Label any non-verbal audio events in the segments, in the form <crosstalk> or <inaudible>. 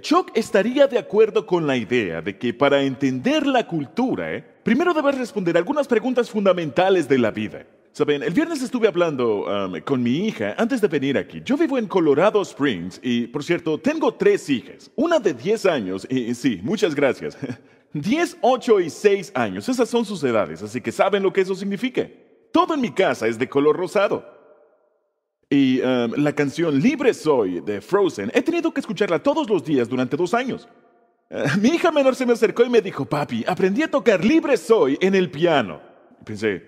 Chuck estaría de acuerdo con la idea de que para entender la cultura, ¿eh? primero debes responder algunas preguntas fundamentales de la vida. Saben, el viernes estuve hablando um, con mi hija antes de venir aquí. Yo vivo en Colorado Springs y, por cierto, tengo tres hijas. Una de 10 años y, sí, muchas gracias. 10, <laughs> 8 y 6 años. Esas son sus edades, así que saben lo que eso significa. Todo en mi casa es de color rosado. Y em, la canción Libre Soy de Frozen, he tenido que escucharla todos los días durante dos años. Eh, mi hija menor se me acercó y me dijo, papi, aprendí a tocar Libre Soy en el piano. pensé,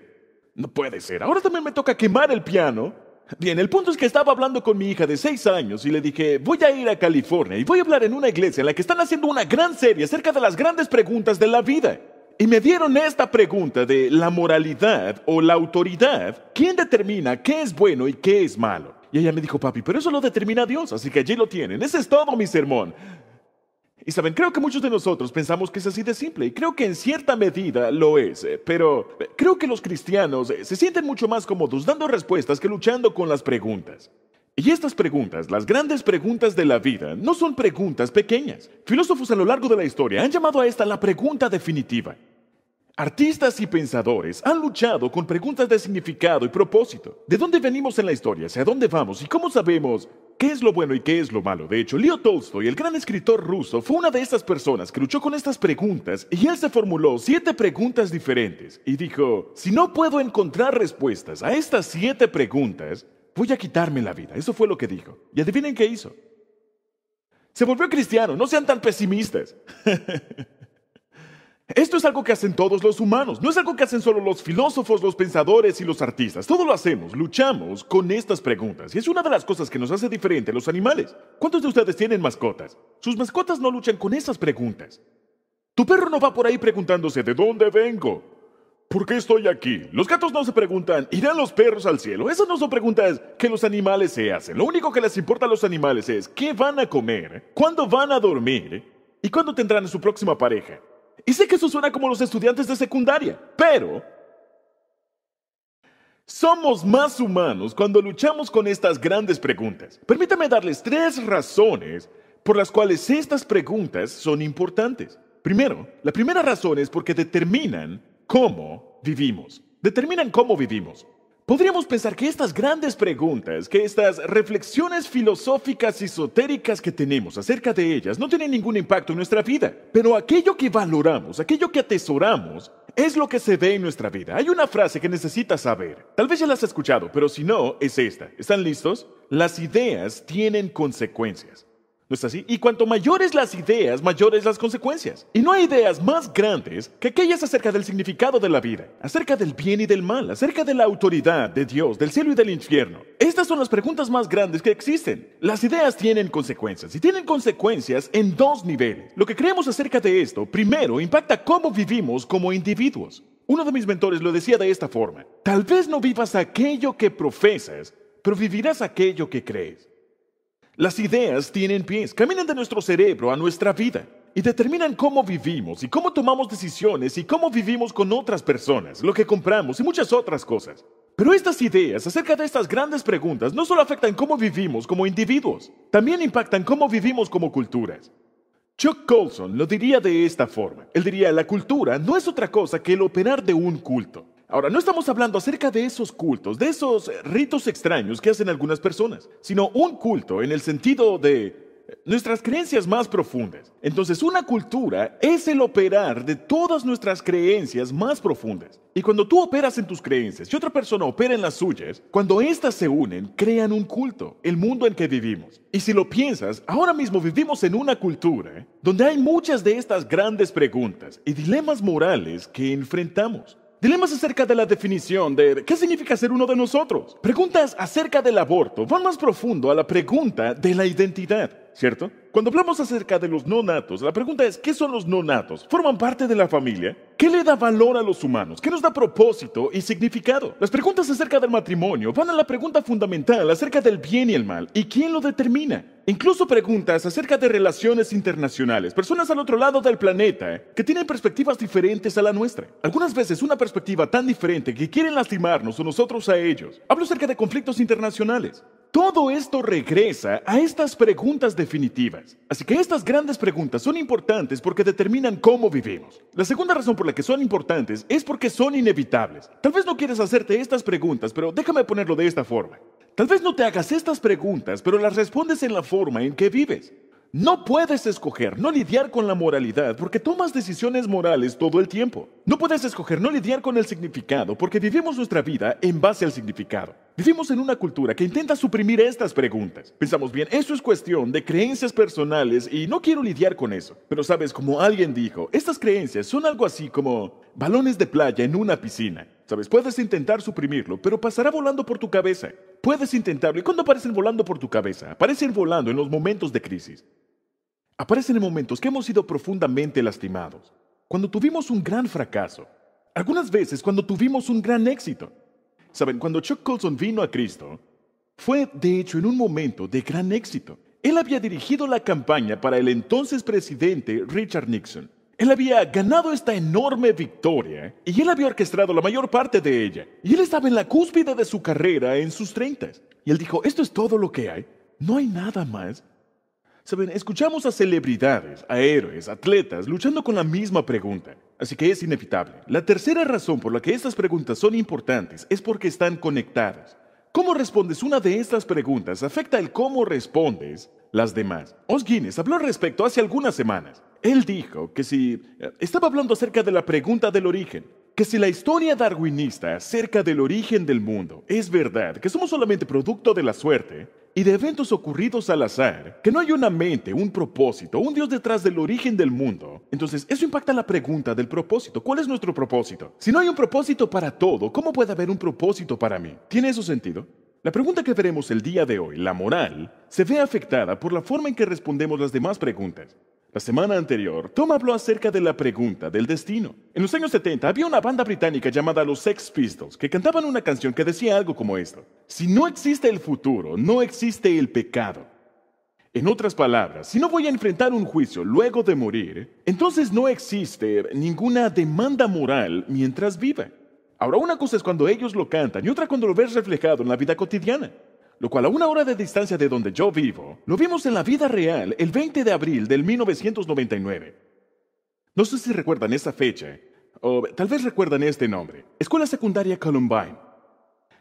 no puede ser, ahora también me toca quemar el piano. Bien, el punto es que estaba hablando con mi hija de seis años y le dije, voy a ir a California y voy a hablar en una iglesia en la que están haciendo una gran serie acerca de las grandes preguntas de la vida. Y me dieron esta pregunta de la moralidad o la autoridad. ¿Quién determina qué es bueno y qué es malo? Y ella me dijo, papi, pero eso lo determina Dios, así que allí lo tienen. Ese es todo mi sermón. Y saben, creo que muchos de nosotros pensamos que es así de simple, y creo que en cierta medida lo es, eh, pero eh, creo que los cristianos eh, se sienten mucho más cómodos dando respuestas que luchando con las preguntas. Y estas preguntas, las grandes preguntas de la vida, no son preguntas pequeñas. Filósofos a lo largo de la historia han llamado a esta la pregunta definitiva. Artistas y pensadores han luchado con preguntas de significado y propósito. ¿De dónde venimos en la historia? ¿Hacia dónde vamos? ¿Y cómo sabemos qué es lo bueno y qué es lo malo? De hecho, Leo Tolstoy, el gran escritor ruso, fue una de estas personas que luchó con estas preguntas y él se formuló siete preguntas diferentes y dijo, si no puedo encontrar respuestas a estas siete preguntas, voy a quitarme la vida. Eso fue lo que dijo. Y adivinen qué hizo. Se volvió cristiano, no sean tan pesimistas. <laughs> Esto es algo que hacen todos los humanos, no es algo que hacen solo los filósofos, los pensadores y los artistas. Todo lo hacemos, luchamos con estas preguntas. Y es una de las cosas que nos hace diferente a los animales. ¿Cuántos de ustedes tienen mascotas? Sus mascotas no luchan con esas preguntas. Tu perro no va por ahí preguntándose de dónde vengo. ¿Por qué estoy aquí? Los gatos no se preguntan, ¿irán los perros al cielo? Esas no son preguntas que los animales se hacen. Lo único que les importa a los animales es qué van a comer, cuándo van a dormir y cuándo tendrán su próxima pareja. Y sé que eso suena como los estudiantes de secundaria, pero somos más humanos cuando luchamos con estas grandes preguntas. Permítame darles tres razones por las cuales estas preguntas son importantes. Primero, la primera razón es porque determinan cómo vivimos. Determinan cómo vivimos. Podríamos pensar que estas grandes preguntas, que estas reflexiones filosóficas esotéricas que tenemos acerca de ellas no tienen ningún impacto en nuestra vida, pero aquello que valoramos, aquello que atesoramos, es lo que se ve en nuestra vida. Hay una frase que necesitas saber. Tal vez ya la has escuchado, pero si no, es esta. ¿Están listos? Las ideas tienen consecuencias. ¿No es así? Y cuanto mayores las ideas, mayores las consecuencias. Y no hay ideas más grandes que aquellas acerca del significado de la vida, acerca del bien y del mal, acerca de la autoridad, de Dios, del cielo y del infierno. Estas son las preguntas más grandes que existen. Las ideas tienen consecuencias y tienen consecuencias en dos niveles. Lo que creemos acerca de esto, primero, impacta cómo vivimos como individuos. Uno de mis mentores lo decía de esta forma. Tal vez no vivas aquello que profesas, pero vivirás aquello que crees. Las ideas tienen pies, caminan de nuestro cerebro a nuestra vida y determinan cómo vivimos y cómo tomamos decisiones y cómo vivimos con otras personas, lo que compramos y muchas otras cosas. Pero estas ideas acerca de estas grandes preguntas no solo afectan cómo vivimos como individuos, también impactan cómo vivimos como culturas. Chuck Colson lo diría de esta forma. Él diría, la cultura no es otra cosa que el operar de un culto. Ahora, no estamos hablando acerca de esos cultos, de esos eh, ritos extraños que hacen algunas personas, sino un culto en el sentido de eh, nuestras creencias más profundas. Entonces, una cultura es el operar de todas nuestras creencias más profundas. Y cuando tú operas en tus creencias y otra persona opera en las suyas, cuando éstas se unen, crean un culto, el mundo en que vivimos. Y si lo piensas, ahora mismo vivimos en una cultura eh, donde hay muchas de estas grandes preguntas y dilemas morales que enfrentamos. Dilemas acerca de la definición de qué significa ser uno de nosotros. Preguntas acerca del aborto van más profundo a la pregunta de la identidad. ¿cierto? Cuando hablamos acerca de los no natos, la pregunta es, ¿qué son los no natos? ¿Forman parte de la familia? ¿Qué le da valor a los humanos? ¿Qué nos da propósito y significado? Las preguntas acerca del matrimonio van a la pregunta fundamental acerca del bien y el mal y quién lo determina. Incluso preguntas acerca de relaciones internacionales, personas al otro lado del planeta que tienen perspectivas diferentes a la nuestra. Algunas veces una perspectiva tan diferente que quieren lastimarnos o nosotros a ellos. Hablo acerca de conflictos internacionales todo esto regresa a estas preguntas definitivas. Así que estas grandes preguntas son importantes porque determinan cómo vivimos. La segunda razón por la que son importantes es porque son inevitables. Tal vez no quieres hacerte estas preguntas, pero déjame ponerlo de esta forma. Tal vez no te hagas estas preguntas, pero las respondes en la forma en que vives. No puedes escoger no lidiar con la moralidad porque tomas decisiones morales todo el tiempo. No puedes escoger no lidiar con el significado porque vivimos nuestra vida en base al significado. Vivimos en una cultura que intenta suprimir estas preguntas. Pensamos bien, eso es cuestión de creencias personales y no quiero lidiar con eso. Pero sabes, como alguien dijo, estas creencias son algo así como balones de playa en una piscina. Sabes, puedes intentar suprimirlo, pero pasará volando por tu cabeza. Puedes intentarlo y cuando aparecen volando por tu cabeza, aparecen volando en los momentos de crisis aparecen en momentos que hemos sido profundamente lastimados, cuando tuvimos un gran fracaso, algunas veces cuando tuvimos un gran éxito. Saben, cuando Chuck Colson vino a Cristo, fue de hecho en un momento de gran éxito. Él había dirigido la campaña para el entonces presidente Richard Nixon. Él había ganado esta enorme victoria y él había orquestado la mayor parte de ella. Y él estaba en la cúspide de su carrera en sus treintas. Y él dijo, esto es todo lo que hay. No hay nada más. Saben, escuchamos a celebridades, a héroes, atletas, luchando con la misma pregunta. Así que es inevitable. La tercera razón por la que estas preguntas son importantes es porque están conectadas. Cómo respondes una de estas preguntas afecta el cómo respondes las demás. Os Guinness habló al respecto hace algunas semanas. Él dijo que si... Eh, estaba hablando acerca de la pregunta del origen. Que si la historia darwinista acerca del origen del mundo es verdad, que somos solamente producto de la suerte, y de eventos ocurridos al azar, que no hay una mente, un propósito, un Dios detrás del origen del mundo, entonces eso impacta la pregunta del propósito. ¿Cuál es nuestro propósito? Si no hay un propósito para todo, ¿cómo puede haber un propósito para mí? ¿Tiene eso sentido? La pregunta que veremos el día de hoy, la moral, se ve afectada por la forma en que respondemos las demás preguntas. La semana anterior, Tom habló acerca de la pregunta del destino. En los años 70 había una banda británica llamada los Sex Pistols que cantaban una canción que decía algo como esto. Si no existe el futuro, no existe el pecado. En otras palabras, si no voy a enfrentar un juicio luego de morir, entonces no existe ninguna demanda moral mientras viva. Ahora, una cosa es cuando ellos lo cantan y otra cuando lo ves reflejado en la vida cotidiana lo cual a una hora de distancia de donde yo vivo, lo vimos en la vida real el 20 de abril del 1999. No sé si recuerdan esa fecha, o tal vez recuerdan este nombre, Escuela Secundaria Columbine.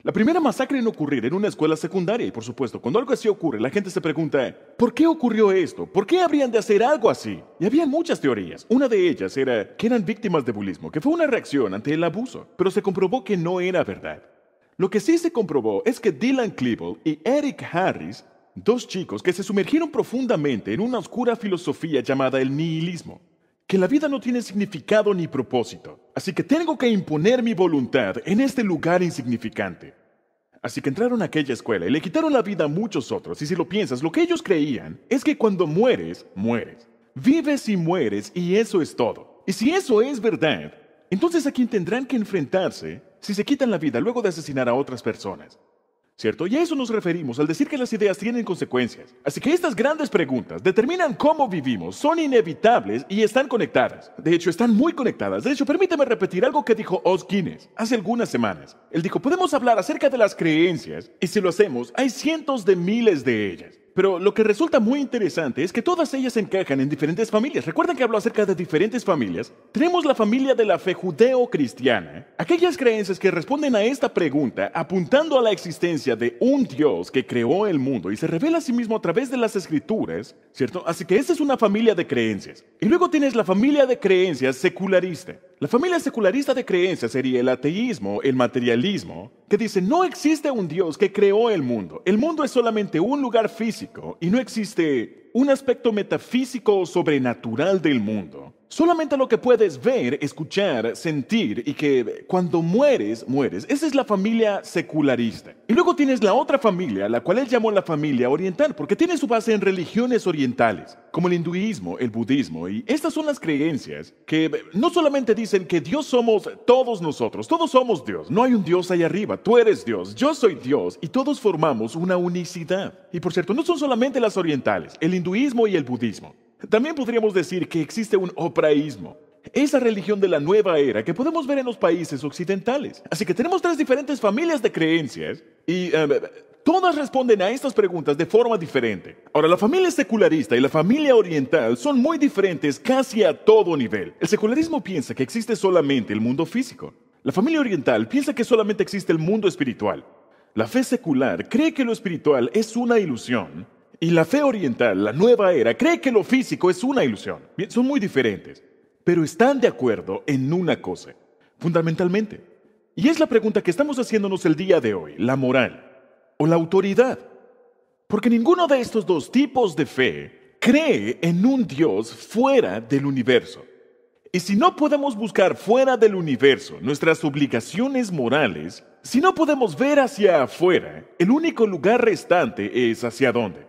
La primera masacre en ocurrir en una escuela secundaria, y por supuesto, cuando algo así ocurre, la gente se pregunta, ¿por qué ocurrió esto? ¿Por qué habrían de hacer algo así? Y había muchas teorías. Una de ellas era que eran víctimas de bulismo, que fue una reacción ante el abuso, pero se comprobó que no era verdad. Lo que sí se comprobó es que Dylan Klebold y Eric Harris, dos chicos que se sumergieron profundamente en una oscura filosofía llamada el nihilismo, que la vida no tiene significado ni propósito, así que tengo que imponer mi voluntad en este lugar insignificante. Así que entraron a aquella escuela y le quitaron la vida a muchos otros, y si lo piensas, lo que ellos creían es que cuando mueres, mueres. Vives y mueres, y eso es todo. Y si eso es verdad, entonces a quien tendrán que enfrentarse si se quitan la vida luego de asesinar a otras personas. ¿Cierto? Y a eso nos referimos al decir que las ideas tienen consecuencias. Así que estas grandes preguntas determinan cómo vivimos, son inevitables y están conectadas. De hecho, están muy conectadas. De hecho, permíteme repetir algo que dijo Oz Guinness hace algunas semanas. Él dijo, podemos hablar acerca de las creencias y si lo hacemos, hay cientos de miles de ellas. Pero lo que resulta muy interesante es que todas ellas encajan en diferentes familias. Recuerden que hablo acerca de diferentes familias. Tenemos la familia de la fe judeo-cristiana, aquellas creencias que responden a esta pregunta apuntando a la existencia de un Dios que creó el mundo y se revela a sí mismo a través de las escrituras, ¿cierto? Así que esa es una familia de creencias. Y luego tienes la familia de creencias secularista. La familia secularista de creencias sería el ateísmo, el materialismo, que dice no existe un Dios que creó el mundo. El mundo es solamente un lugar físico y no existe un aspecto metafísico o sobrenatural del mundo. Solamente lo que puedes ver, escuchar, sentir y que cuando mueres, mueres. Esa es la familia secularista. Y luego tienes la otra familia, la cual él llamó la familia oriental, porque tiene su base en religiones orientales, como el hinduismo, el budismo. Y estas son las creencias que no solamente dicen que Dios somos todos nosotros, todos somos Dios, no hay un Dios ahí arriba, tú eres Dios, yo soy Dios y todos formamos una unicidad. Y por cierto, no son solamente las orientales, el hinduismo y el budismo. También podríamos decir que existe un opraísmo, esa religión de la nueva era que podemos ver en los países occidentales. Así que tenemos tres diferentes familias de creencias y eh, eh, todas responden a estas preguntas de forma diferente. Ahora, la familia secularista y la familia oriental son muy diferentes casi a todo nivel. El secularismo piensa que existe solamente el mundo físico. La familia oriental piensa que solamente existe el mundo espiritual. La fe secular cree que lo espiritual es una ilusión y la fe oriental, la nueva era, cree que lo físico es una ilusión. son muy diferentes, pero están de acuerdo en una cosa, fundamentalmente. Y es la pregunta que estamos haciéndonos el día de hoy, la moral o la autoridad. Porque ninguno de estos dos tipos de fe cree en un Dios fuera del universo. Y si no podemos buscar fuera del universo nuestras obligaciones morales, si no podemos ver hacia afuera, el único lugar restante es hacia dónde?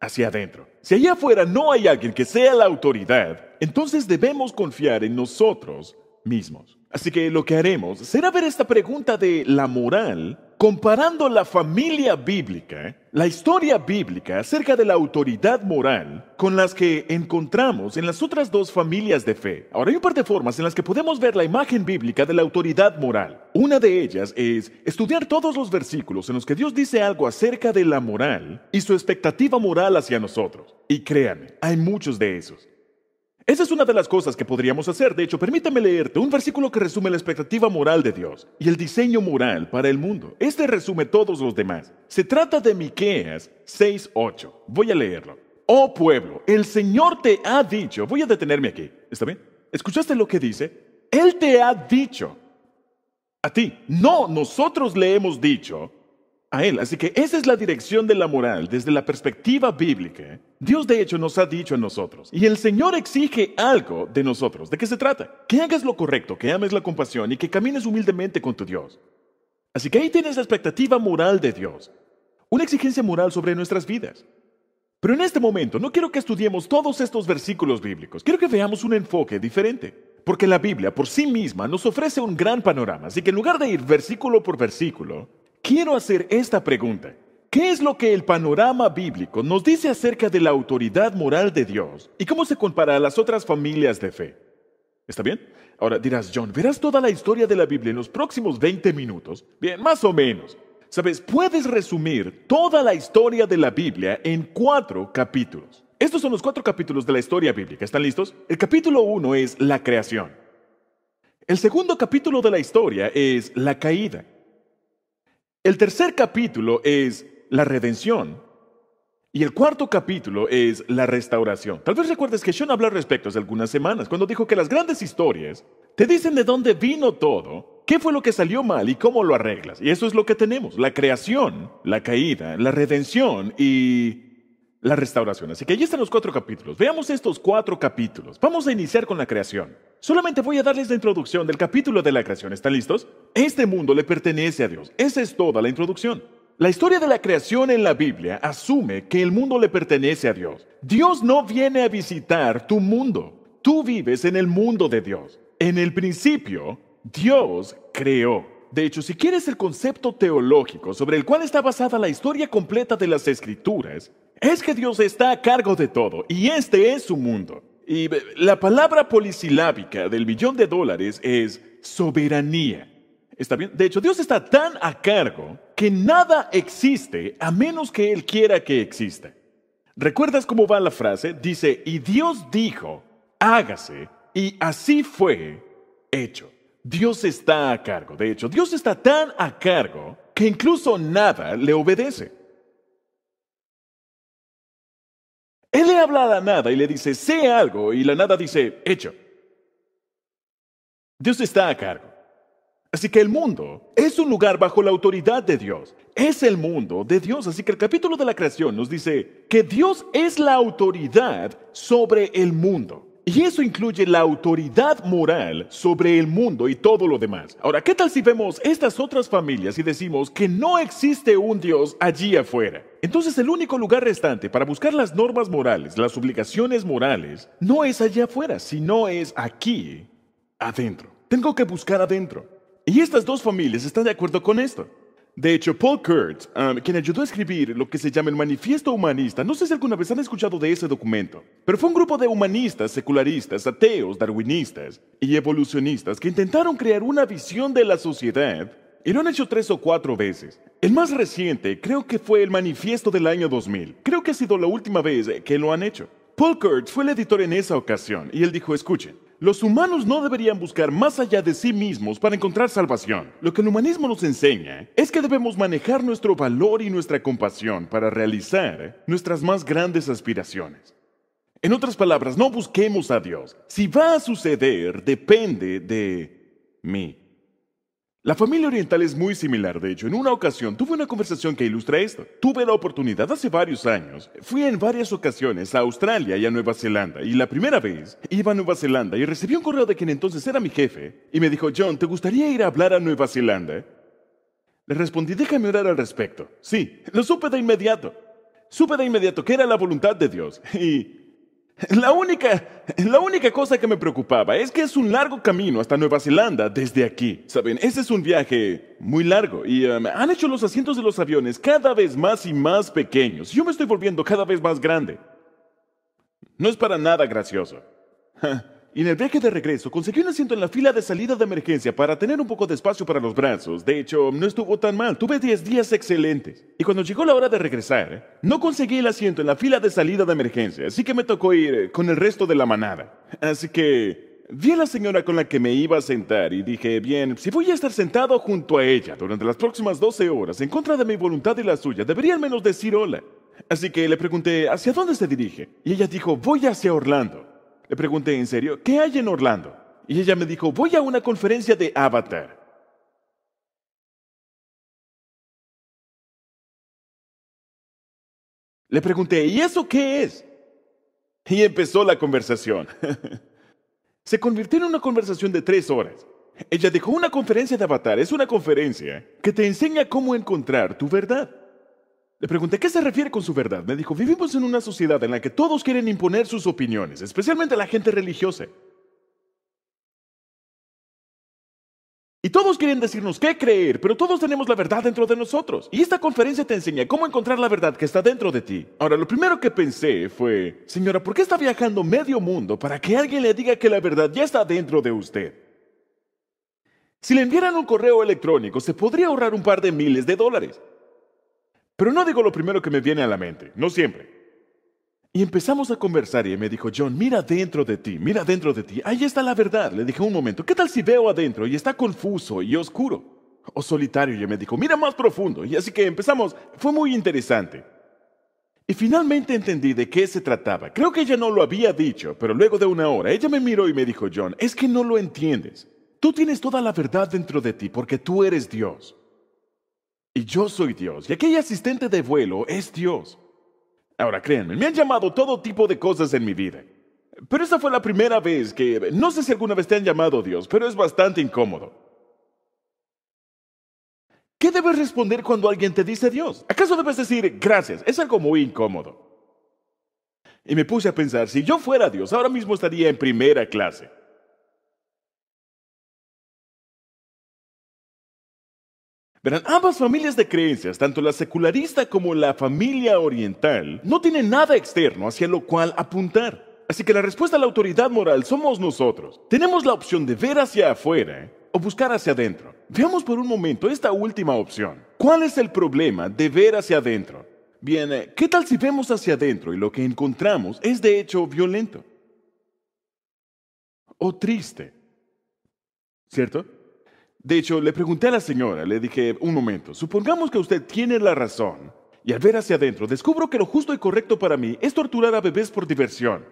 hacia adentro. Si allá afuera no hay alguien que sea la autoridad, entonces debemos confiar en nosotros mismos. Así que lo que haremos será ver esta pregunta de la moral comparando la familia bíblica, la historia bíblica acerca de la autoridad moral con las que encontramos en las otras dos familias de fe. Ahora hay un par de formas en las que podemos ver la imagen bíblica de la autoridad moral. Una de ellas es estudiar todos los versículos en los que Dios dice algo acerca de la moral y su expectativa moral hacia nosotros. Y créanme, hay muchos de esos. Esa es una de las cosas que podríamos hacer. De hecho, permítame leerte un versículo que resume la expectativa moral de Dios y el diseño moral para el mundo. Este resume todos los demás. Se trata de Miqueas 6:8. Voy a leerlo. Oh pueblo, el Señor te ha dicho. Voy a detenerme aquí. ¿Está bien? ¿Escuchaste lo que dice? Él te ha dicho. A ti. No, nosotros le hemos dicho a Él. Así que esa es la dirección de la moral desde la perspectiva bíblica. Dios de hecho nos ha dicho a nosotros, y el Señor exige algo de nosotros. ¿De qué se trata? Que hagas lo correcto, que ames la compasión y que camines humildemente con tu Dios. Así que ahí tienes la expectativa moral de Dios, una exigencia moral sobre nuestras vidas. Pero en este momento no quiero que estudiemos todos estos versículos bíblicos, quiero que veamos un enfoque diferente. Porque la Biblia por sí misma nos ofrece un gran panorama, así que en lugar de ir versículo por versículo, Quiero hacer esta pregunta. ¿Qué es lo que el panorama bíblico nos dice acerca de la autoridad moral de Dios y cómo se compara a las otras familias de fe? ¿Está bien? Ahora dirás, John, verás toda la historia de la Biblia en los próximos 20 minutos. Bien, más o menos. Sabes, puedes resumir toda la historia de la Biblia en cuatro capítulos. Estos son los cuatro capítulos de la historia bíblica. ¿Están listos? El capítulo uno es la creación. El segundo capítulo de la historia es la caída. El tercer capítulo es la redención. Y el cuarto capítulo es la restauración. Tal vez recuerdes que Sean habló al respecto hace algunas semanas, cuando dijo que las grandes historias te dicen de dónde vino todo, qué fue lo que salió mal y cómo lo arreglas. Y eso es lo que tenemos, la creación, la caída, la redención y la restauración. Así que allí están los cuatro capítulos. Veamos estos cuatro capítulos. Vamos a iniciar con la creación. Solamente voy a darles la introducción del capítulo de la creación. ¿Están listos? Este mundo le pertenece a Dios. Esa es toda la introducción. La historia de la creación en la Biblia asume que el mundo le pertenece a Dios. Dios no viene a visitar tu mundo. Tú vives en el mundo de Dios. En el principio, Dios creó. De hecho, si quieres el concepto teológico sobre el cual está basada la historia completa de las escrituras, es que Dios está a cargo de todo y este es su mundo. Y eh, la palabra polisilábica del millón de dólares es soberanía. ¿Está bien? De hecho, Dios está tan a cargo que nada existe a menos que Él quiera que exista. ¿Recuerdas cómo va la frase? Dice, y Dios dijo, hágase, y así fue hecho. Dios está a cargo. De hecho, Dios está tan a cargo que incluso nada le obedece. Él le habla a la nada y le dice, sé algo, y la nada dice, hecho. Dios está a cargo. Así que el mundo es un lugar bajo la autoridad de Dios. Es el mundo de Dios. Así que el capítulo de la creación nos dice que Dios es la autoridad sobre el mundo. Y eso incluye la autoridad moral sobre el mundo y todo lo demás. Ahora, ¿qué tal si vemos estas otras familias y decimos que no existe un Dios allí afuera? Entonces el único lugar restante para buscar las normas morales, las obligaciones morales, no es allá afuera, sino es aquí, adentro. Tengo que buscar adentro. Y estas dos familias están de acuerdo con esto. De hecho, Paul Kurtz, quien ayudó a escribir lo que se llama el Manifiesto Humanista, no sé si alguna vez han escuchado de ese documento, pero fue un grupo de humanistas, secularistas, ateos, darwinistas y evolucionistas que intentaron crear una visión de la sociedad y lo han hecho tres o cuatro veces. El más reciente creo que fue el Manifiesto del año 2000. Creo que ha sido la última vez que lo han hecho. Paul Kurtz fue el editor en esa ocasión y él dijo, escuchen, los humanos no deberían buscar más allá de sí mismos para encontrar salvación. Lo que el humanismo nos enseña es que debemos manejar nuestro valor y nuestra compasión para realizar nuestras más grandes aspiraciones. En otras palabras, no busquemos a Dios. Si va a suceder, depende de mí. La familia oriental es muy similar, de hecho, en una ocasión tuve una conversación que ilustra esto. Tuve la oportunidad hace varios años, fui en varias ocasiones a Australia y a Nueva Zelanda, y la primera vez iba a Nueva Zelanda y recibí un correo de quien entonces era mi jefe, y me dijo, John, ¿te gustaría ir a hablar a Nueva Zelanda? Le respondí, déjame orar al respecto. Sí, lo supe de inmediato. Supe de inmediato que era la voluntad de Dios, y <laughs> La única, la única cosa que me preocupaba es que es un largo camino hasta Nueva Zelanda desde aquí. Saben, ese es un viaje muy largo y um, han hecho los asientos de los aviones cada vez más y más pequeños. Yo me estoy volviendo cada vez más grande. No es para nada gracioso. <laughs> Y en el viaje de regreso conseguí un asiento en la fila de salida de emergencia para tener un poco de espacio para los brazos. De hecho, no estuvo tan mal. Tuve 10 días excelentes. Y cuando llegó la hora de regresar, no conseguí el asiento en la fila de salida de emergencia, así que me tocó ir eh, con el resto de la manada. Así que Vi a la señora con la que me iba a sentar y dije, bien, si voy a estar sentado junto a ella durante las próximas 12 horas en contra de mi voluntad y la suya, debería al menos decir hola. Así que le pregunté, ¿hacia dónde se dirige? Y ella dijo, voy hacia Orlando. Le pregunté en serio, ¿qué hay en Orlando? Y ella me dijo, voy a una conferencia de Avatar. Le pregunté, ¿y eso qué es? Y empezó la conversación. <laughs> Se convirtió en una conversación de tres horas. Ella dijo, una conferencia de avatar es una conferencia que te enseña cómo encontrar tu verdad. Le pregunté qué se refiere con su verdad. Me dijo, vivimos en una sociedad en la que todos quieren imponer sus opiniones, especialmente la gente religiosa. Y todos quieren decirnos qué creer, pero todos tenemos la verdad dentro de nosotros. Y esta conferencia te enseña cómo encontrar la verdad que está dentro de ti. Ahora, lo primero que pensé fue, señora, ¿por qué está viajando medio mundo para que alguien le diga que la verdad ya está dentro de usted? Si le enviaran un correo electrónico, se podría ahorrar un par de miles de dólares. Pero no digo lo primero que me viene a la mente, no siempre. Y empezamos a conversar y me dijo, John, mira dentro de ti, mira dentro de ti, ahí está la verdad. Le dije un momento, ¿qué tal si veo adentro y está confuso y oscuro? O solitario, y me dijo, mira más profundo. Y así que empezamos, fue muy interesante. Y finalmente entendí de qué se trataba. Creo que ella no lo había dicho, pero luego de una hora ella me miró y me dijo, John, es que no lo entiendes. Tú tienes toda la verdad dentro de ti porque tú eres Dios. Y yo soy Dios. Y aquel asistente de vuelo es Dios. Ahora créanme, me han llamado todo tipo de cosas en mi vida. Pero esa fue la primera vez que, no sé si alguna vez te han llamado Dios, pero es bastante incómodo. ¿Qué debes responder cuando alguien te dice Dios? ¿Acaso debes decir gracias? Es algo muy incómodo. Y me puse a pensar, si yo fuera Dios, ahora mismo estaría en primera clase. Verán, ambas familias de creencias, tanto la secularista como la familia oriental, no tienen nada externo hacia lo cual apuntar. Así que la respuesta a la autoridad moral somos nosotros. Tenemos la opción de ver hacia afuera ¿eh? o buscar hacia adentro. Veamos por un momento esta última opción. ¿Cuál es el problema de ver hacia adentro? Bien, eh, ¿qué tal si vemos hacia adentro y lo que encontramos es de hecho violento? O triste. ¿Cierto? De hecho, le pregunté a la señora, le dije, un momento, supongamos que usted tiene la razón, y al ver hacia adentro descubro que lo justo y correcto para mí es torturar a bebés por diversión.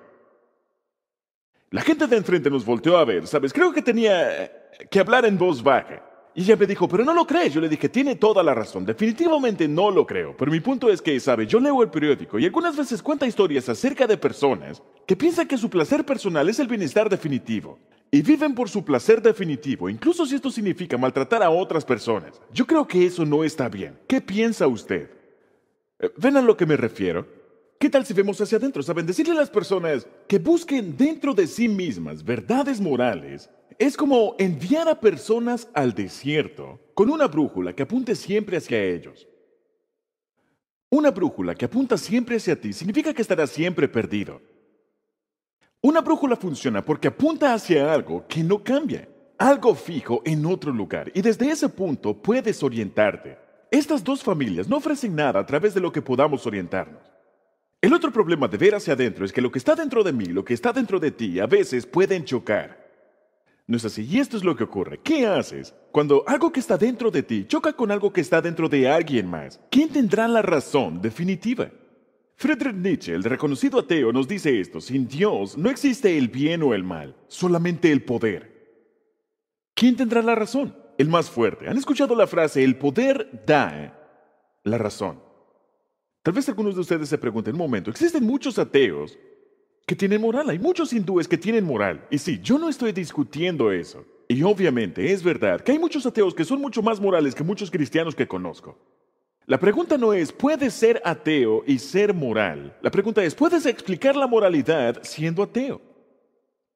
La gente de enfrente nos volteó a ver, ¿sabes? Creo que tenía eh, que hablar en voz baja. Y ella me dijo, pero no lo crees. Yo le dije, tiene toda la razón. Definitivamente no lo creo. Pero mi punto es que, sabe, yo leo el periódico y algunas veces cuenta historias acerca de personas que piensan que su placer personal es el bienestar definitivo y viven por su placer definitivo, incluso si esto significa maltratar a otras personas. Yo creo que eso no está bien. ¿Qué piensa usted? Eh, ¿Ven a lo que me refiero? ¿Qué tal si vemos hacia adentro? Saben, decirle a las personas que busquen dentro de sí mismas verdades morales es como enviar a personas al desierto con una brújula que apunte siempre hacia ellos. Una brújula que apunta siempre hacia ti significa que estarás siempre perdido. Una brújula funciona porque apunta hacia algo que no cambia, algo fijo en otro lugar, y desde ese punto puedes orientarte. Estas dos familias no ofrecen nada a través de lo que podamos orientarnos. El otro problema de ver hacia adentro es que lo que está dentro de mí, lo que está dentro de ti, a veces pueden chocar. No es así, y esto es lo que ocurre. ¿Qué haces cuando algo que está dentro de ti choca con algo que está dentro de alguien más? ¿Quién tendrá la razón definitiva? Friedrich Nietzsche, el reconocido ateo, nos dice esto, sin Dios no existe el bien o el mal, solamente el poder. ¿Quién tendrá la razón? El más fuerte. ¿Han escuchado la frase, el poder da la razón? Tal vez algunos de ustedes se pregunten un momento, existen muchos ateos que tienen moral, hay muchos hindúes que tienen moral. Y sí, yo no estoy discutiendo eso. Y obviamente es verdad que hay muchos ateos que son mucho más morales que muchos cristianos que conozco. La pregunta no es, ¿puedes ser ateo y ser moral? La pregunta es, ¿puedes explicar la moralidad siendo ateo?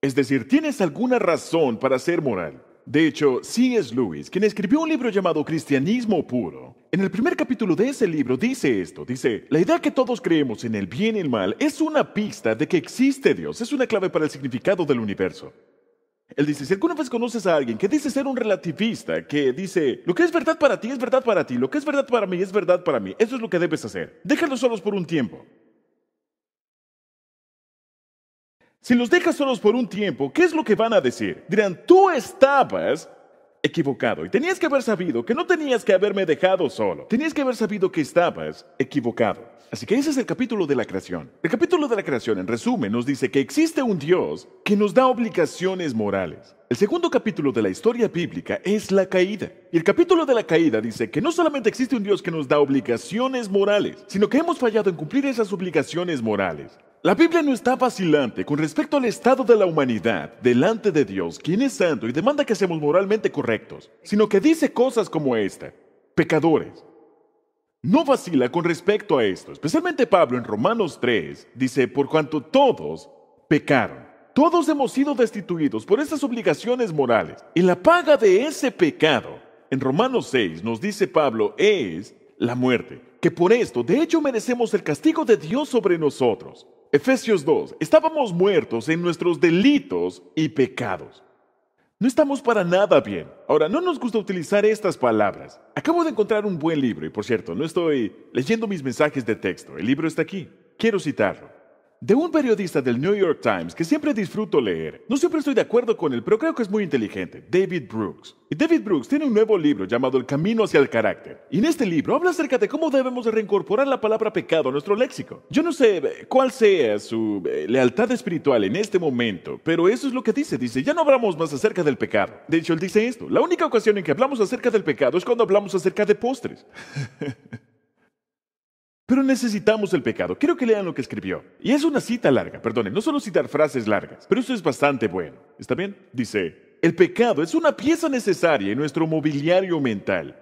Es decir, ¿tienes alguna razón para ser moral? De hecho, C.S. Lewis, quien escribió un libro llamado Cristianismo Puro, en el primer capítulo de ese libro dice esto, dice, la idea que todos creemos en el bien y el mal es una pista de que existe Dios, es una clave para el significado del universo. Él dice, si alguna vez conoces a alguien que dice ser un relativista, que dice, lo que es verdad para ti es verdad para ti, lo que es verdad para mí es verdad para mí, eso es lo que debes hacer. Déjalos solos por un tiempo. Si los dejas solos por un tiempo, ¿qué es lo que van a decir? Dirán, tú estabas equivocado. Y tenías que haber sabido que no tenías que haberme dejado solo. Tenías que haber sabido que estabas equivocado. Así que ese es el capítulo de la creación. El capítulo de la creación, en resumen, nos dice que existe un Dios que nos da obligaciones morales. El segundo capítulo de la historia bíblica es la caída. Y el capítulo de la caída dice que no solamente existe un Dios que nos da obligaciones morales, sino que hemos fallado en cumplir esas obligaciones morales. La Biblia no está vacilante con respecto al estado de la humanidad delante de Dios, quien es santo y demanda que seamos moralmente correctos, sino que dice cosas como esta, pecadores. No vacila con respecto a esto, especialmente Pablo en Romanos 3 dice, por cuanto todos pecaron, todos hemos sido destituidos por estas obligaciones morales, y la paga de ese pecado, en Romanos 6 nos dice Pablo, es la muerte, que por esto de hecho merecemos el castigo de Dios sobre nosotros. Efesios 2. Estábamos muertos en nuestros delitos y pecados. No estamos para nada bien. Ahora, no nos gusta utilizar estas palabras. Acabo de encontrar un buen libro y, por cierto, no estoy leyendo mis mensajes de texto. El libro está aquí. Quiero citarlo. De un periodista del New York Times que siempre disfruto leer. No siempre estoy de acuerdo con él, pero creo que es muy inteligente, David Brooks. Y David Brooks tiene un nuevo libro llamado El Camino hacia el Carácter. Y en este libro habla acerca de cómo debemos reincorporar la palabra pecado a nuestro léxico. Yo no sé eh, cuál sea su eh, lealtad espiritual en este momento, pero eso es lo que dice. Dice, ya no hablamos más acerca del pecado. De hecho, él dice esto. La única ocasión en que hablamos acerca del pecado es cuando hablamos acerca de postres. <laughs> Pero necesitamos el pecado. Quiero que lean lo que escribió. Y es una cita larga, Perdone. no solo citar frases largas, pero eso es bastante bueno. ¿Está bien? Dice, el pecado es una pieza necesaria en nuestro mobiliario mental,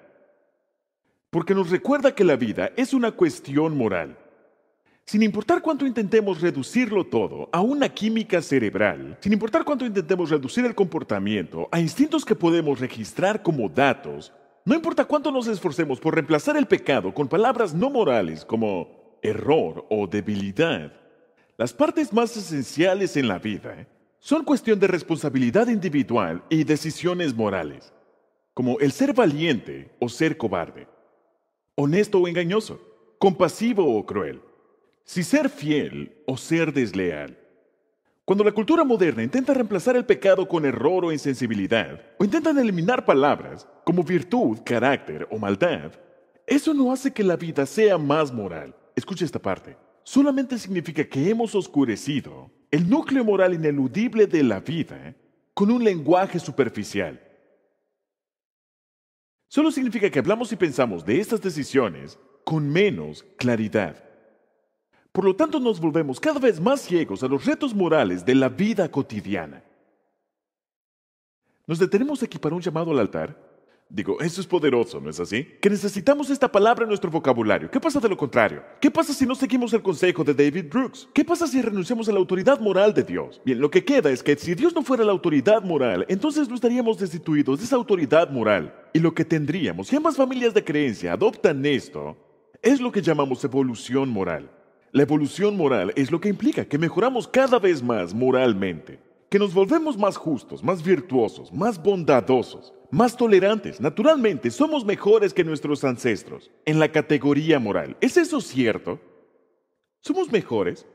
porque nos recuerda que la vida es una cuestión moral. Sin importar cuánto intentemos reducirlo todo a una química cerebral, sin importar cuánto intentemos reducir el comportamiento a instintos que podemos registrar como datos, no importa cuánto nos esforcemos por reemplazar el pecado con palabras no morales como error o debilidad, las partes más esenciales en la vida son cuestión de responsabilidad individual y decisiones morales, como el ser valiente o ser cobarde, honesto o engañoso, compasivo o cruel, si ser fiel o ser desleal. Cuando la cultura moderna intenta reemplazar el pecado con error o insensibilidad, o intentan eliminar palabras como virtud, carácter o maldad, eso no hace que la vida sea más moral. Escucha esta parte. Solamente significa que hemos oscurecido el núcleo moral ineludible de la vida con un lenguaje superficial. Solo significa que hablamos y pensamos de estas decisiones con menos claridad. Por lo tanto, nos volvemos cada vez más ciegos a los retos morales de la vida cotidiana. Nos detenemos aquí para un llamado al altar. Digo, eso es poderoso, ¿no es así? Que necesitamos esta palabra en nuestro vocabulario. ¿Qué pasa de lo contrario? ¿Qué pasa si no seguimos el consejo de David Brooks? ¿Qué pasa si renunciamos a la autoridad moral de Dios? Bien, lo que queda es que si Dios no fuera la autoridad moral, entonces no estaríamos destituidos de esa autoridad moral. Y lo que tendríamos, si ambas familias de creencia adoptan esto, es lo que llamamos evolución moral. La evolución moral es lo que implica que mejoramos cada vez más moralmente, que nos volvemos más justos, más virtuosos, más bondadosos, más tolerantes. Naturalmente, somos mejores que nuestros ancestros en la categoría moral. ¿Es eso cierto? ¿Somos mejores?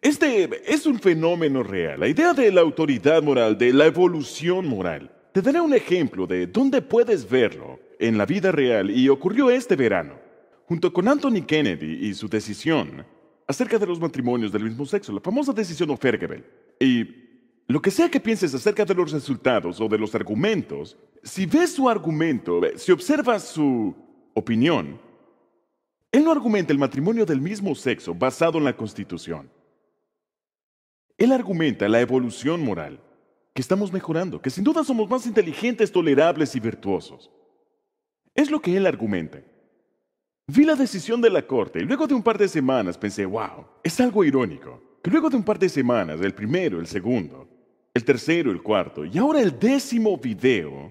Este es un fenómeno real. La idea de la autoridad moral, de la evolución moral. Te daré un ejemplo de dónde puedes verlo en la vida real y ocurrió este verano junto con Anthony Kennedy y su decisión acerca de los matrimonios del mismo sexo, la famosa decisión Ofergebel. Y lo que sea que pienses acerca de los resultados o de los argumentos, si ves su argumento, eh, si observas su opinión, él no argumenta el matrimonio del mismo sexo basado en la Constitución. Él argumenta la evolución moral, que estamos mejorando, que sin duda somos más inteligentes, tolerables y virtuosos. Es lo que él argumenta. Vi la decisión de la corte y luego de un par de semanas pensé, wow, es algo irónico, que luego de un par de semanas, el primero, el segundo, el tercero, el cuarto y ahora el décimo video,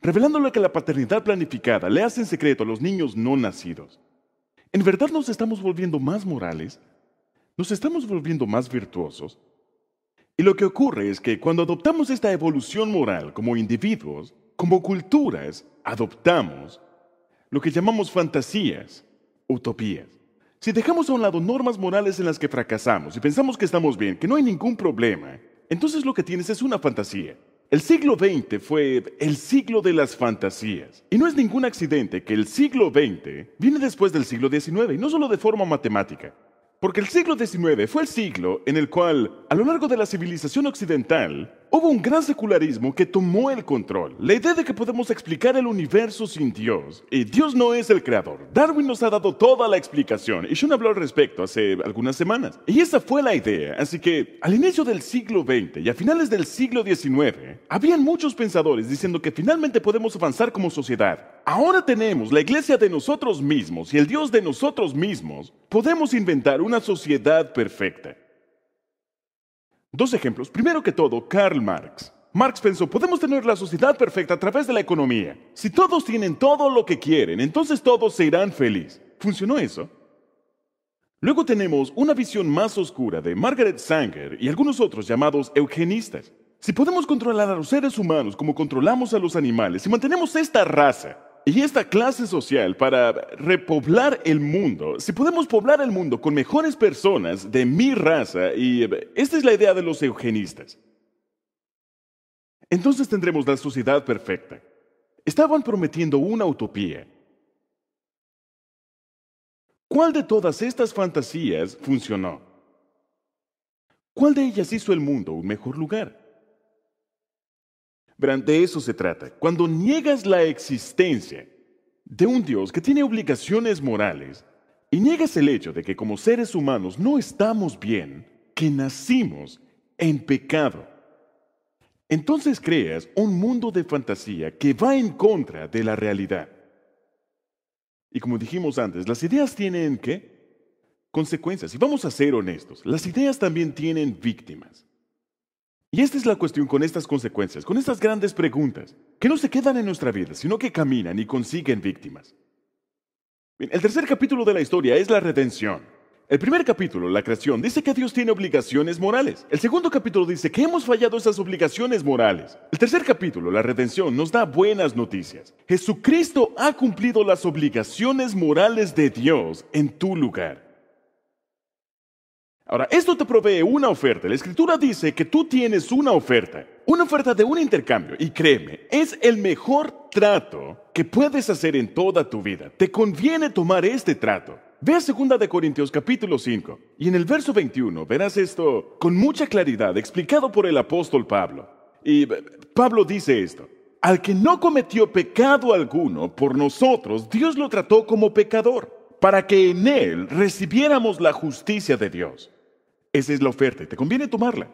revelándole que la paternidad planificada le hace en secreto a los niños no nacidos. ¿En verdad nos estamos volviendo más morales? ¿Nos estamos volviendo más virtuosos? Y lo que ocurre es que cuando adoptamos esta evolución moral como individuos, como culturas, adoptamos lo que llamamos fantasías, utopías. Si dejamos a un lado normas morales en las que fracasamos y pensamos que estamos bien, que no hay ningún problema, entonces lo que tienes es una fantasía. El siglo XX fue el siglo de las fantasías. Y no es ningún accidente que el siglo XX viene después del siglo XIX, y no solo de forma matemática. Porque el siglo XIX fue el siglo en el cual, a lo largo de la civilización occidental, Hubo un gran secularismo que tomó el control. La idea de que podemos explicar el universo sin Dios. Y Dios no es el creador. Darwin nos ha dado toda la explicación. Y Sean habló al respecto hace algunas semanas. Y esa fue la idea. Así que al inicio del siglo XX y a finales del siglo XIX, habían muchos pensadores diciendo que finalmente podemos avanzar como sociedad. Ahora tenemos la iglesia de nosotros mismos y el Dios de nosotros mismos. Podemos inventar una sociedad perfecta. Dos ejemplos. Primero que todo, Karl Marx. Marx pensó, podemos tener la sociedad perfecta a través de la economía. Si todos tienen todo lo que quieren, entonces todos se irán felices. ¿Funcionó eso? Luego tenemos una visión más oscura de Margaret Sanger y algunos otros llamados eugenistas. Si podemos controlar a los seres humanos como controlamos a los animales, si mantenemos esta raza, y esta clase social, para repoblar el mundo, si podemos poblar el mundo con mejores personas de mi raza, y eh, esta es la idea de los eugenistas, entonces tendremos la sociedad perfecta. Estaban prometiendo una utopía. ¿Cuál de todas estas fantasías funcionó? ¿Cuál de ellas hizo el mundo un mejor lugar? Verán, de eso se trata. Cuando niegas la existencia de un Dios que tiene obligaciones morales y niegas el hecho de que como seres humanos no estamos bien, que nacimos en pecado, entonces creas un mundo de fantasía que va en contra de la realidad. Y como dijimos antes, las ideas tienen qué? Consecuencias. Y vamos a ser honestos, las ideas también tienen víctimas. Y esta es la cuestión con estas consecuencias, con estas grandes preguntas, que no se quedan en nuestra vida, sino que caminan y consiguen víctimas. el tercer capítulo de la historia es la redención. El primer capítulo, la creación, dice que Dios tiene obligaciones morales. El segundo capítulo dice que hemos fallado esas obligaciones morales. El tercer capítulo, la redención, nos da buenas noticias. Jesucristo ha cumplido las obligaciones morales de Dios en tu lugar. Ahora, esto te provee una oferta. La escritura dice que tú tienes una oferta, una oferta de un intercambio. Y créeme, es el mejor trato que puedes hacer en toda tu vida. Te conviene tomar este trato. Ve a 2 de Corintios capítulo 5 y en el verso 21 verás esto con mucha claridad explicado por el apóstol Pablo. Y eh, Pablo dice esto, al que no cometió pecado alguno por nosotros, Dios lo trató como pecador, para que en él recibiéramos la justicia de Dios. Esa es la oferta y te conviene tomarla.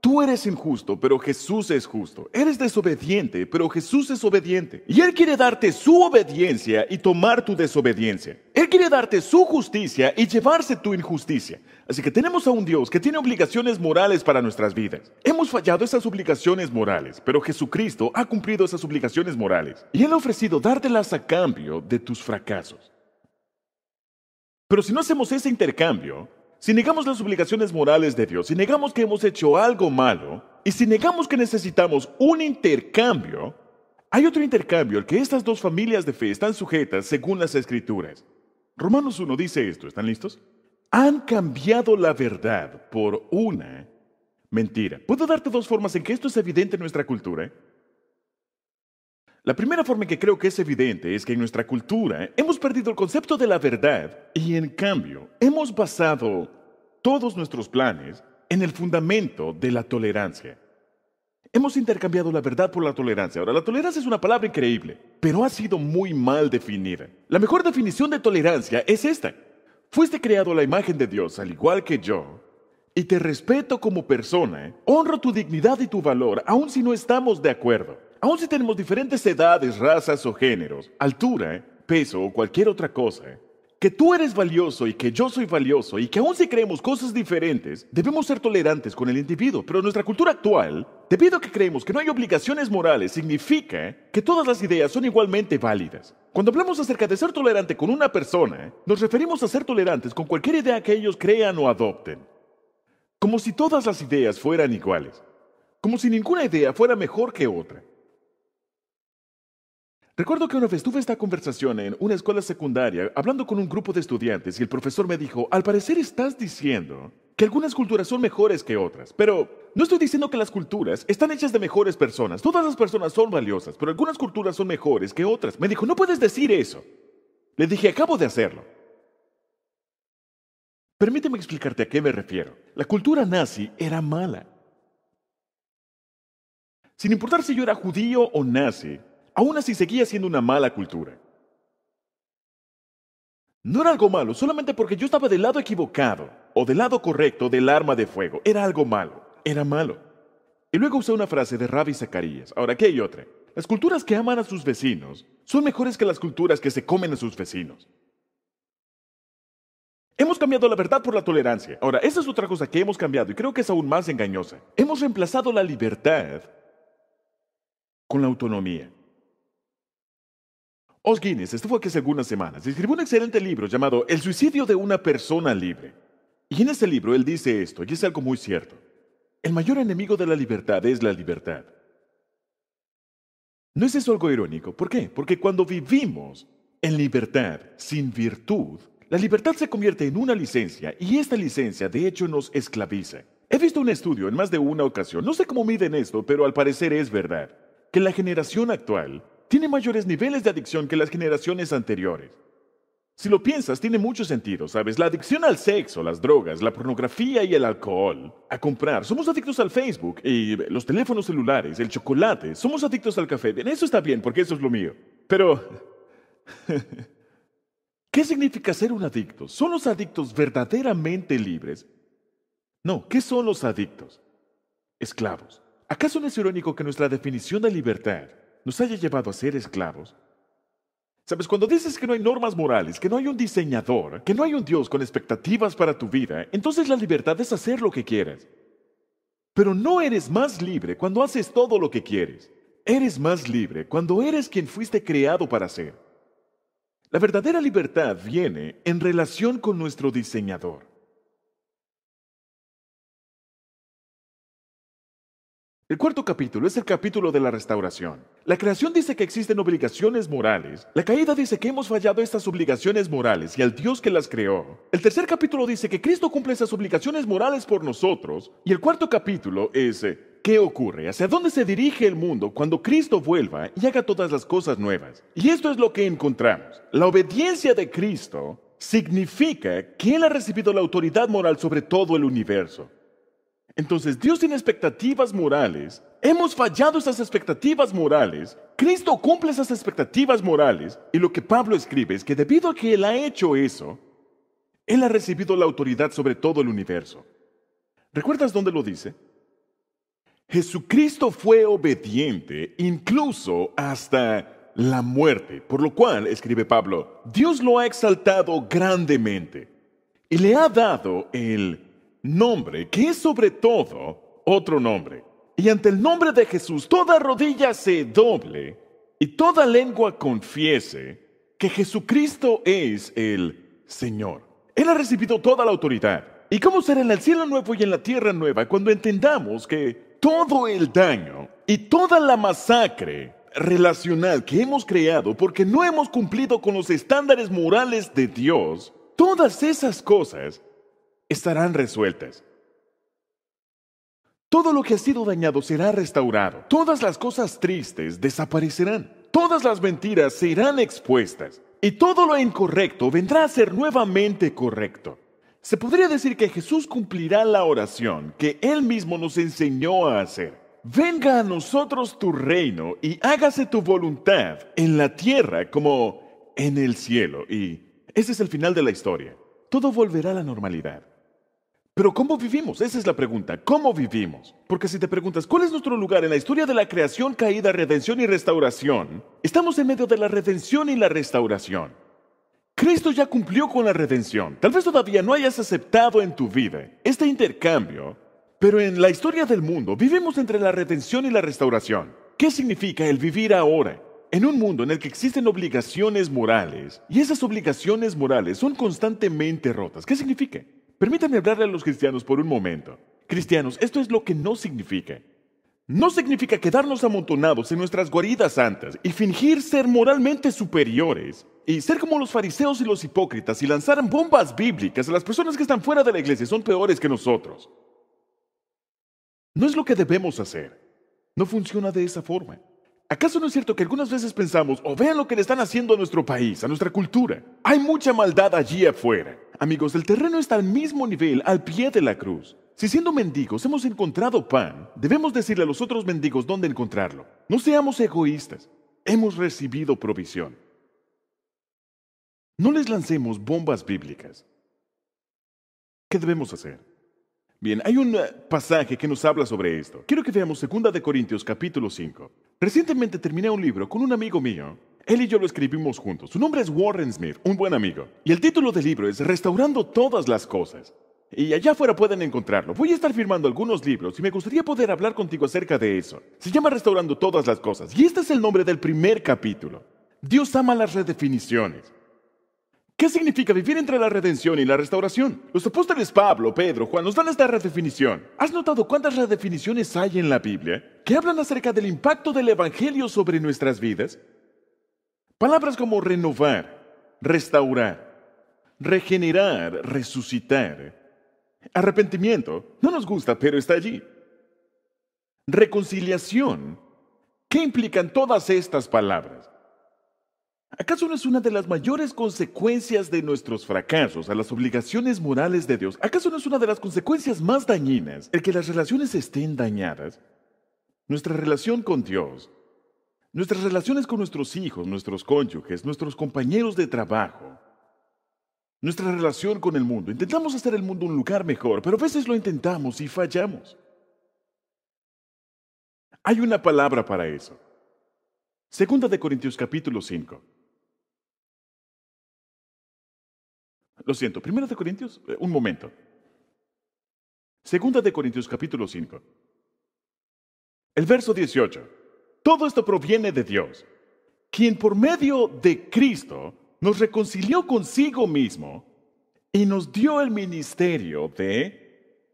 Tú eres injusto, pero Jesús es justo. Eres desobediente, pero Jesús es obediente. Y Él quiere darte su obediencia y tomar tu desobediencia. Él quiere darte su justicia y llevarse tu injusticia. Así que tenemos a un Dios que tiene obligaciones morales para nuestras vidas. Hemos fallado esas obligaciones morales, pero Jesucristo ha cumplido esas obligaciones morales. Y Él ha ofrecido dártelas a cambio de tus fracasos. Pero si no hacemos ese intercambio, si negamos las obligaciones morales de Dios, si negamos que hemos hecho algo malo, y si negamos que necesitamos un intercambio, hay otro intercambio al que estas dos familias de fe están sujetas según las escrituras. Romanos 1 dice esto, ¿están listos? Han cambiado la verdad por una mentira. Puedo darte dos formas en que esto es evidente en nuestra cultura. La primera forma que creo que es evidente es que en nuestra cultura hemos perdido el concepto de la verdad y en cambio hemos basado todos nuestros planes en el fundamento de la tolerancia. Hemos intercambiado la verdad por la tolerancia. Ahora, la tolerancia es una palabra increíble, pero ha sido muy mal definida. La mejor definición de tolerancia es esta. Fuiste creado a la imagen de Dios, al igual que yo, y te respeto como persona, honro tu dignidad y tu valor, aun si no estamos de acuerdo aun si tenemos diferentes edades, razas o géneros, altura, peso o cualquier otra cosa, que tú eres valioso y que yo soy valioso y que aún si creemos cosas diferentes, debemos ser tolerantes con el individuo. Pero nuestra cultura actual, debido a que creemos que no hay obligaciones morales, significa que todas las ideas son igualmente válidas. Cuando hablamos acerca de ser tolerante con una persona, nos referimos a ser tolerantes con cualquier idea que ellos crean o adopten. Como si todas las ideas fueran iguales. Como si ninguna idea fuera mejor que otra. Recuerdo que una vez tuve esta conversación en una escuela secundaria, hablando con un grupo de estudiantes, y el profesor me dijo, al parecer estás diciendo que algunas culturas son mejores que otras, pero no estoy diciendo que las culturas están hechas de mejores personas, todas las personas son valiosas, pero algunas culturas son mejores que otras. Me dijo, no puedes decir eso. Le dije, acabo de hacerlo. Permíteme explicarte a qué me refiero. La cultura nazi era mala. Sin importar si yo era judío o nazi, aún así seguía siendo una mala cultura. No era algo malo, solamente porque yo estaba del lado equivocado o del lado correcto del arma de fuego. Era algo malo, era malo. Y luego usé una frase de Rabbi Zacarías. Ahora, ¿qué hay otra? Las culturas que aman a sus vecinos son mejores que las culturas que se comen a sus vecinos. Hemos cambiado la verdad por la tolerancia. Ahora, esa es otra cosa que hemos cambiado y creo que es aún más engañosa. Hemos reemplazado la libertad con la autonomía. Os Guinness estuvo aquí hace algunas semanas y escribió un excelente libro llamado El suicidio de una persona libre. Y en ese libro él dice esto, y es algo muy cierto. El mayor enemigo de la libertad es la libertad. ¿No es eso algo irónico? ¿Por qué? Porque cuando vivimos en libertad, sin virtud, la libertad se convierte en una licencia y esta licencia de hecho nos esclaviza. He visto un estudio en más de una ocasión, no sé cómo miden esto, pero al parecer es verdad, que la generación actual tiene mayores niveles de adicción que las generaciones anteriores. Si lo piensas, tiene mucho sentido, ¿sabes? La adicción al sexo, las drogas, la pornografía y el alcohol. A comprar. Somos adictos al Facebook y los teléfonos celulares, el chocolate. Somos adictos al café. Bien, eso está bien, porque eso es lo mío. Pero... <laughs> ¿Qué significa ser un adicto? ¿Son los adictos verdaderamente libres? No, ¿qué son los adictos? Esclavos. ¿Acaso no es irónico que nuestra definición de libertad nos haya llevado a ser esclavos. Sabes, cuando dices que no hay normas morales, que no hay un diseñador, que no hay un Dios con expectativas para tu vida, entonces la libertad es hacer lo que quieras. Pero no eres más libre cuando haces todo lo que quieres. Eres más libre cuando eres quien fuiste creado para ser. La verdadera libertad viene en relación con nuestro diseñador. El cuarto capítulo es el capítulo de la restauración. La creación dice que existen obligaciones morales. La caída dice que hemos fallado estas obligaciones morales y al Dios que las creó. El tercer capítulo dice que Cristo cumple esas obligaciones morales por nosotros. Y el cuarto capítulo es eh, ¿Qué ocurre? ¿Hacia dónde se dirige el mundo cuando Cristo vuelva y haga todas las cosas nuevas? Y esto es lo que encontramos. La obediencia de Cristo significa que Él ha recibido la autoridad moral sobre todo el universo. Entonces, Dios tiene expectativas morales. Hemos fallado esas expectativas morales. Cristo cumple esas expectativas morales. Y lo que Pablo escribe es que debido a que Él ha hecho eso, Él ha recibido la autoridad sobre todo el universo. ¿Recuerdas dónde lo dice? Jesucristo fue obediente incluso hasta la muerte, por lo cual, escribe Pablo, Dios lo ha exaltado grandemente y le ha dado el nombre que es sobre todo otro nombre. Y ante el nombre de Jesús toda rodilla se doble y toda lengua confiese que Jesucristo es el Señor. Él ha recibido toda la autoridad. ¿Y cómo será en el cielo nuevo y en la tierra nueva cuando entendamos que todo el daño y toda la masacre relacional que hemos creado porque no hemos cumplido con los estándares morales de Dios, todas esas cosas estarán resueltas. Todo lo que ha sido dañado será restaurado. Todas las cosas tristes desaparecerán. Todas las mentiras serán expuestas. Y todo lo incorrecto vendrá a ser nuevamente correcto. Se podría decir que Jesús cumplirá la oración que Él mismo nos enseñó a hacer. Venga a nosotros tu reino y hágase tu voluntad en la tierra como en el cielo. Y ese es el final de la historia. Todo volverá a la normalidad. Pero ¿cómo vivimos? Esa es la pregunta. ¿Cómo vivimos? Porque si te preguntas, ¿cuál es nuestro lugar en la historia de la creación, caída, redención y restauración? Estamos en medio de la redención y la restauración. Cristo ya cumplió con la redención. Tal vez todavía no hayas aceptado en tu vida este intercambio, pero en la historia del mundo vivimos entre la redención y la restauración. ¿Qué significa el vivir ahora? En un mundo en el que existen obligaciones morales, y esas obligaciones morales son constantemente rotas, ¿qué significa? Permítanme hablarle a los cristianos por un momento. Cristianos, esto es lo que no significa. No significa quedarnos amontonados en nuestras guaridas santas y fingir ser moralmente superiores y ser como los fariseos y los hipócritas y lanzar bombas bíblicas a las personas que están fuera de la iglesia son peores que nosotros. No es lo que debemos hacer. No funciona de esa forma. ¿Acaso no es cierto que algunas veces pensamos, o oh, vean lo que le están haciendo a nuestro país, a nuestra cultura? Hay mucha maldad allí afuera. Amigos, el terreno está al mismo nivel, al pie de la cruz. Si siendo mendigos hemos encontrado pan, debemos decirle a los otros mendigos dónde encontrarlo. No seamos egoístas. Hemos recibido provisión. No les lancemos bombas bíblicas. ¿Qué debemos hacer? Bien, hay un eh, pasaje que nos habla sobre esto. Quiero que veamos 2 Corintios capítulo 5. Recientemente terminé un libro con un amigo mío él y yo lo escribimos juntos. Su nombre es Warren Smith, un buen amigo. Y el título del libro es Restaurando todas las cosas. Y allá afuera pueden encontrarlo. Voy a estar firmando algunos libros y me gustaría poder hablar contigo acerca de eso. Se llama Restaurando todas las cosas. Y este es el nombre del primer capítulo. Dios ama las redefiniciones. ¿Qué significa vivir entre la redención y la restauración? Los apóstoles Pablo, Pedro, Juan nos dan esta redefinición. ¿Has notado cuántas redefiniciones hay en la Biblia que hablan acerca del impacto del Evangelio sobre nuestras vidas? Palabras como renovar, restaurar, regenerar, resucitar. Arrepentimiento, no nos gusta, pero está allí. Reconciliación. ¿Qué implican todas estas palabras? ¿Acaso no es una de las mayores consecuencias de nuestros fracasos a las obligaciones morales de Dios? ¿Acaso no es una de las consecuencias más dañinas el que las relaciones estén dañadas? Nuestra relación con Dios Nuestras relaciones con nuestros hijos, nuestros cónyuges, nuestros compañeros de trabajo, nuestra relación con el mundo. Intentamos hacer el mundo un lugar mejor, pero a veces lo intentamos y fallamos. Hay una palabra para eso. Segunda de Corintios capítulo 5. Lo siento, Primera de Corintios, eh, un momento. Segunda de Corintios capítulo 5. El verso 18. Todo esto proviene de Dios, quien por medio de Cristo nos reconcilió consigo mismo y nos dio el ministerio de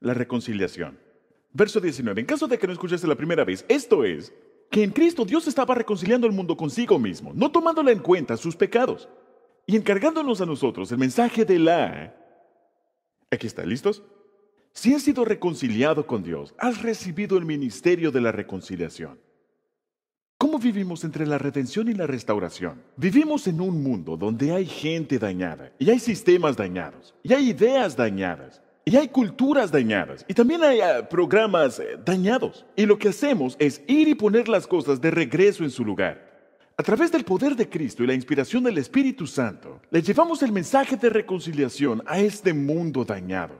la reconciliación. Verso 19. En caso de que no escuchaste la primera vez, esto es que en Cristo Dios estaba reconciliando el mundo consigo mismo, no tomándole en cuenta sus pecados y encargándonos a nosotros el mensaje de la... Aquí está, ¿listos? Si has sido reconciliado con Dios, has recibido el ministerio de la reconciliación. ¿Cómo vivimos entre la redención y la restauración? Vivimos en un mundo donde hay gente dañada, y hay sistemas dañados, y hay ideas dañadas, y hay culturas dañadas, y también hay ah, programas eh, dañados. Y lo que hacemos es ir y poner las cosas de regreso en su lugar. A través del poder de Cristo y la inspiración del Espíritu Santo, le llevamos el mensaje de reconciliación a este mundo dañado.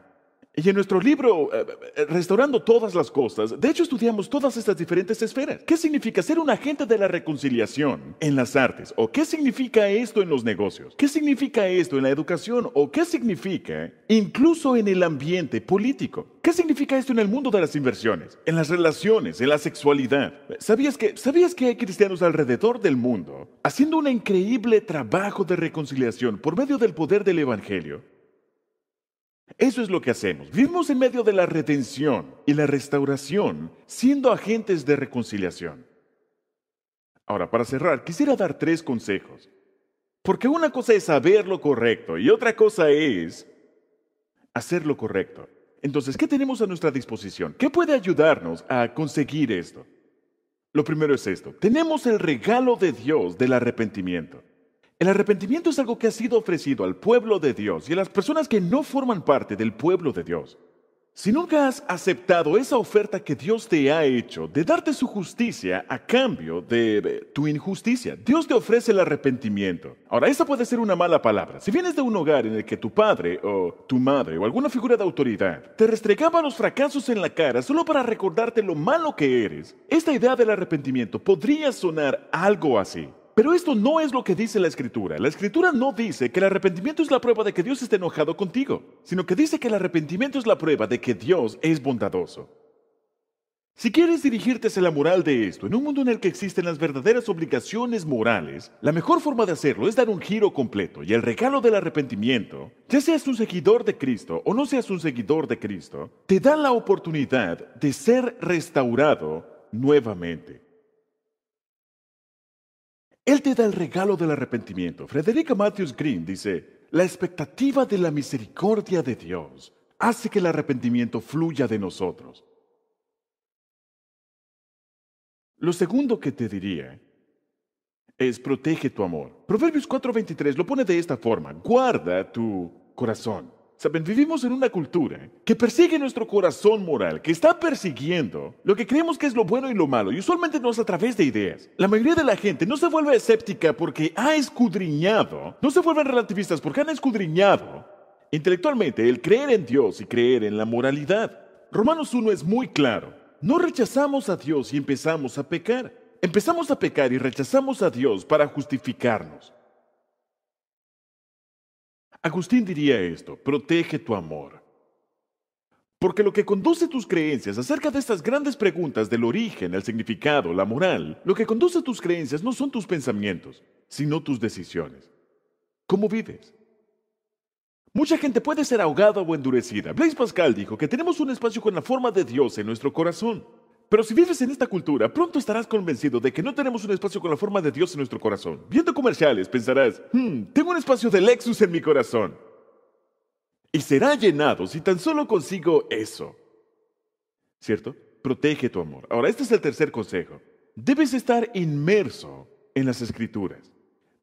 Y en nuestro libro, eh, eh, Restaurando todas las cosas, de hecho estudiamos todas estas diferentes esferas. ¿Qué significa ser un agente de la reconciliación en las artes? ¿O qué significa esto en los negocios? ¿Qué significa esto en la educación? ¿O qué significa incluso en el ambiente político? ¿Qué significa esto en el mundo de las inversiones, en las relaciones, en la sexualidad? ¿Sabías que, ¿Sabías que hay cristianos alrededor del mundo haciendo un increíble trabajo de reconciliación por medio del poder del Evangelio? Eso es lo que hacemos. Vivimos en medio de la retención y la restauración, siendo agentes de reconciliación. Ahora, para cerrar, quisiera dar tres consejos. Porque una cosa es saber lo correcto y otra cosa es hacer lo correcto. Entonces, ¿qué tenemos a nuestra disposición? ¿Qué puede ayudarnos a conseguir esto? Lo primero es esto. Tenemos el regalo de Dios del arrepentimiento. El arrepentimiento es algo que ha sido ofrecido al pueblo de Dios y a las personas que no forman parte del pueblo de Dios. Si nunca has aceptado esa oferta que Dios te ha hecho de darte su justicia a cambio de tu injusticia, Dios te ofrece el arrepentimiento. Ahora, esa puede ser una mala palabra. Si vienes de un hogar en el que tu padre o tu madre o alguna figura de autoridad te restregaba los fracasos en la cara solo para recordarte lo malo que eres, esta idea del arrepentimiento podría sonar algo así. Pero esto no es lo que dice la escritura. La escritura no dice que el arrepentimiento es la prueba de que Dios está enojado contigo, sino que dice que el arrepentimiento es la prueba de que Dios es bondadoso. Si quieres dirigirte hacia la moral de esto, en un mundo en el que existen las verdaderas obligaciones morales, la mejor forma de hacerlo es dar un giro completo y el regalo del arrepentimiento, ya seas un seguidor de Cristo o no seas un seguidor de Cristo, te da la oportunidad de ser restaurado nuevamente. Él te da el regalo del arrepentimiento. Frederica Matthews Green dice, la expectativa de la misericordia de Dios hace que el arrepentimiento fluya de nosotros. Lo segundo que te diría es protege tu amor. Proverbios 4:23 lo pone de esta forma, guarda tu corazón, Saben, vivimos en una cultura que persigue nuestro corazón moral, que está persiguiendo lo que creemos que es lo bueno y lo malo, y usualmente no es a través de ideas. La mayoría de la gente no se vuelve escéptica porque ha escudriñado, no se vuelven relativistas porque han escudriñado intelectualmente el creer en Dios y creer en la moralidad. Romanos 1 es muy claro. No rechazamos a Dios y empezamos a pecar. Empezamos a pecar y rechazamos a Dios para justificarnos. Agustín diría esto, protege tu amor. Porque lo que conduce tus creencias acerca de estas grandes preguntas del origen, el significado, la moral, lo que conduce tus creencias no son tus pensamientos, sino tus decisiones. ¿Cómo vives? Mucha gente puede ser ahogada o endurecida. Blaise Pascal dijo que tenemos un espacio con la forma de Dios en nuestro corazón. Pero si vives en esta cultura, pronto estarás convencido de que no tenemos un espacio con la forma de Dios en nuestro corazón. Viendo comerciales, pensarás, hmm, tengo un espacio de Lexus en mi corazón. Y será llenado si tan solo consigo eso. ¿Cierto? Protege tu amor. Ahora, este es el tercer consejo. Debes estar inmerso en las escrituras.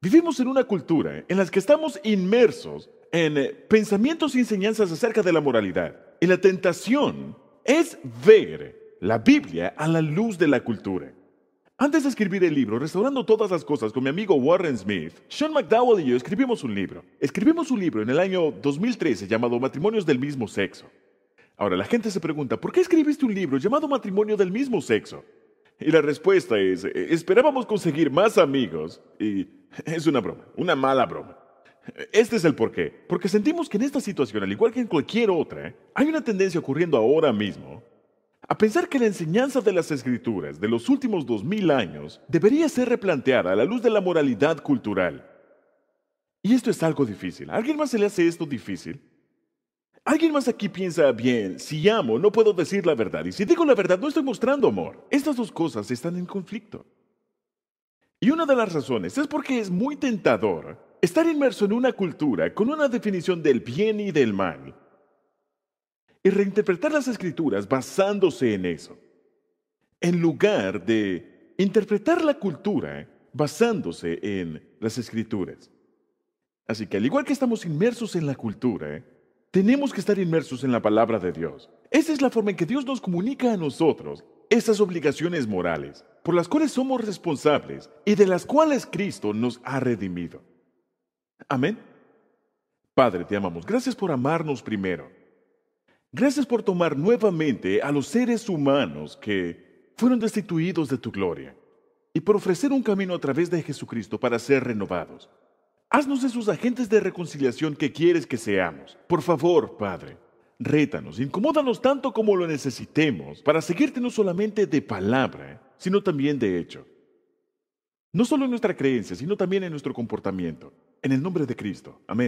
Vivimos en una cultura en la que estamos inmersos en eh, pensamientos y enseñanzas acerca de la moralidad. Y la tentación es ver la Biblia a la luz de la cultura. Antes de escribir el libro, Restaurando todas las cosas con mi amigo Warren Smith, Sean McDowell y yo escribimos un libro. Escribimos un libro en el año 2013 llamado Matrimonios del mismo sexo. Ahora, la gente se pregunta, ¿por qué escribiste un libro llamado Matrimonio del mismo sexo? Y la respuesta es, eh, esperábamos conseguir más amigos y <laughs> es una broma, una mala broma. Este es el porqué, porque sentimos que en esta situación, al igual que en cualquier otra, hay una tendencia ocurriendo ahora mismo a pensar que la enseñanza de las escrituras de los últimos dos mil años debería ser replanteada a la luz de la moralidad cultural. Y esto es algo difícil. ¿A alguien más se le hace esto difícil? Alguien más aquí piensa, bien, si amo, no puedo decir la verdad. Y si digo la verdad, no estoy mostrando amor. Estas dos cosas están en conflicto. Y una de las razones es porque es muy tentador estar inmerso en una cultura con una definición del bien y del mal y reinterpretar las escrituras basándose en eso, en lugar de interpretar la cultura basándose en las escrituras. Así que al igual que estamos inmersos en la cultura, tenemos que estar inmersos en la palabra de Dios. Esa es la forma en que Dios nos comunica a nosotros esas obligaciones morales por las cuales somos responsables y de las cuales Cristo nos ha redimido. Amén. Padre, te amamos. Gracias por amarnos primero. Gracias por tomar nuevamente a los seres humanos que fueron destituidos de tu gloria y por ofrecer un camino a través de Jesucristo para ser renovados. Haznos esos agentes de reconciliación que quieres que seamos. Por favor, Padre, rétanos, incomódanos tanto como lo necesitemos para seguirte no solamente de palabra, sino también de hecho. No solo en nuestra creencia, sino también en nuestro comportamiento. En el nombre de Cristo. Amén.